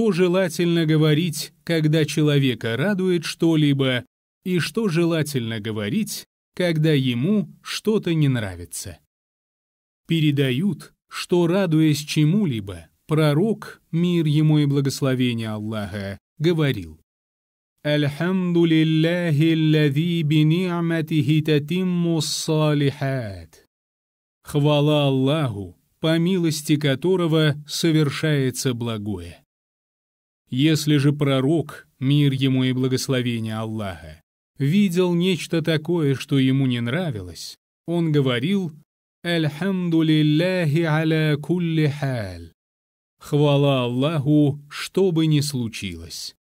что желательно говорить, когда человека радует что-либо, и что желательно говорить, когда ему что-то не нравится. Передают, что, радуясь чему-либо, пророк, мир ему и благословение Аллаха, говорил «Альхамду лилляхи лави би татимму салихат» «Хвала Аллаху, по милости которого совершается благое». Если же пророк, мир ему и благословение Аллаха, видел нечто такое, что ему не нравилось, он говорил «Альхамду лилляхи аля кулли халь» «Хвала Аллаху, что бы ни случилось».